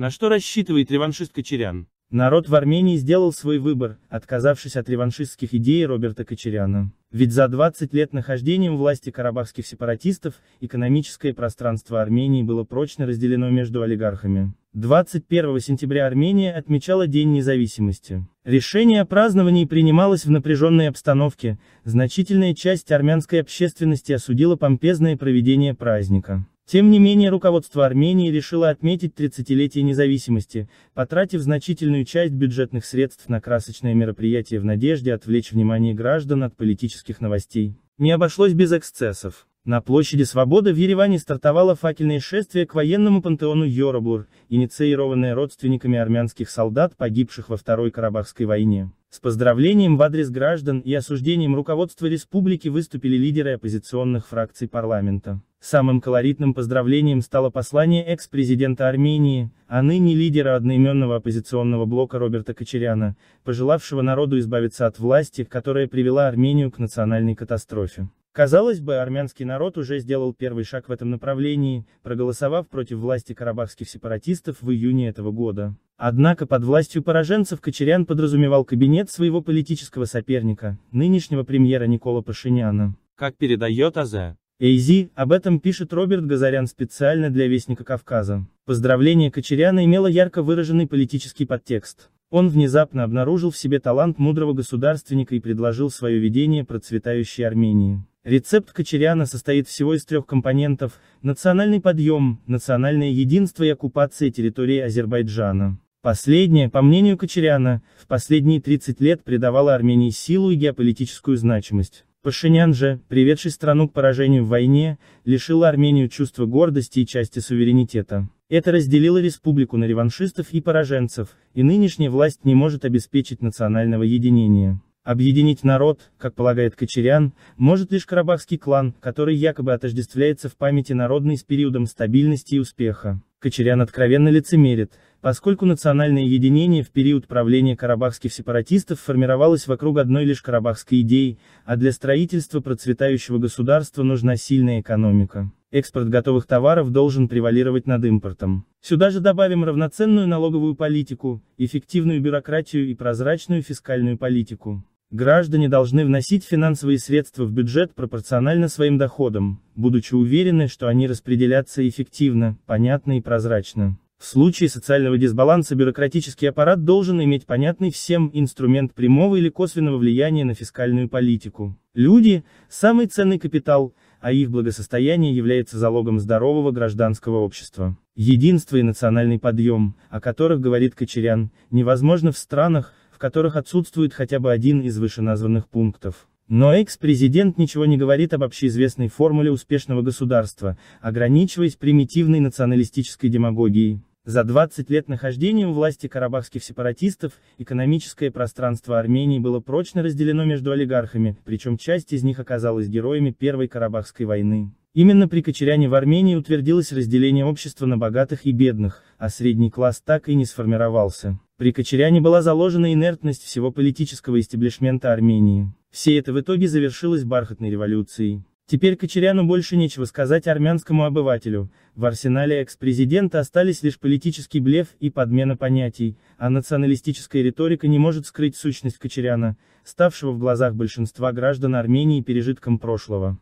На что рассчитывает реваншист Кочерян? Народ в Армении сделал свой выбор, отказавшись от реваншистских идей Роберта Кочеряна. Ведь за 20 лет нахождением власти карабахских сепаратистов, экономическое пространство Армении было прочно разделено между олигархами. 21 сентября Армения отмечала День независимости. Решение о праздновании принималось в напряженной обстановке, значительная часть армянской общественности осудила помпезное проведение праздника. Тем не менее руководство Армении решило отметить 30-летие независимости, потратив значительную часть бюджетных средств на красочное мероприятие в надежде отвлечь внимание граждан от политических новостей. Не обошлось без эксцессов. На площади Свободы в Ереване стартовало факельное шествие к военному пантеону Йоробур, инициированное родственниками армянских солдат, погибших во Второй Карабахской войне. С поздравлением в адрес граждан и осуждением руководства республики выступили лидеры оппозиционных фракций парламента. Самым колоритным поздравлением стало послание экс-президента Армении, а ныне лидера одноименного оппозиционного блока Роберта Кочеряна, пожелавшего народу избавиться от власти, которая привела Армению к национальной катастрофе. Казалось бы, армянский народ уже сделал первый шаг в этом направлении, проголосовав против власти карабахских сепаратистов в июне этого года. Однако под властью пораженцев Кочерян подразумевал кабинет своего политического соперника, нынешнего премьера Никола Пашиняна. Как передает АЗ, Эйзи, об этом пишет Роберт Газарян специально для Вестника Кавказа. Поздравление Кочеряна имело ярко выраженный политический подтекст. Он внезапно обнаружил в себе талант мудрого государственника и предложил свое видение процветающей Армении. Рецепт Кочеряна состоит всего из трех компонентов – национальный подъем, национальное единство и оккупация территории Азербайджана. Последнее, по мнению Кочеряна, в последние 30 лет придавало Армении силу и геополитическую значимость. Пашинян же, приведший страну к поражению в войне, лишил Армению чувства гордости и части суверенитета. Это разделило республику на реваншистов и пораженцев, и нынешняя власть не может обеспечить национального единения. Объединить народ, как полагает Кочерян, может лишь карабахский клан, который якобы отождествляется в памяти народной с периодом стабильности и успеха. Кочерян откровенно лицемерит, поскольку национальное единение в период правления карабахских сепаратистов формировалось вокруг одной лишь карабахской идеи, а для строительства процветающего государства нужна сильная экономика. Экспорт готовых товаров должен превалировать над импортом. Сюда же добавим равноценную налоговую политику, эффективную бюрократию и прозрачную фискальную политику. Граждане должны вносить финансовые средства в бюджет пропорционально своим доходам, будучи уверены, что они распределятся эффективно, понятно и прозрачно. В случае социального дисбаланса бюрократический аппарат должен иметь понятный всем инструмент прямого или косвенного влияния на фискальную политику. Люди – самый ценный капитал, а их благосостояние является залогом здорового гражданского общества. Единство и национальный подъем, о которых говорит Кочерян, невозможно в странах, которых отсутствует хотя бы один из вышеназванных пунктов. Но экс-президент ничего не говорит об общеизвестной формуле успешного государства, ограничиваясь примитивной националистической демагогией. За 20 лет нахождения у власти карабахских сепаратистов, экономическое пространство Армении было прочно разделено между олигархами, причем часть из них оказалась героями Первой Карабахской войны. Именно при Кочеряне в Армении утвердилось разделение общества на богатых и бедных, а средний класс так и не сформировался. При Кочеряне была заложена инертность всего политического истеблишмента Армении. Все это в итоге завершилось бархатной революцией. Теперь Кочеряну больше нечего сказать армянскому обывателю, в арсенале экс-президента остались лишь политический блеф и подмена понятий, а националистическая риторика не может скрыть сущность Кочеряна, ставшего в глазах большинства граждан Армении пережитком прошлого.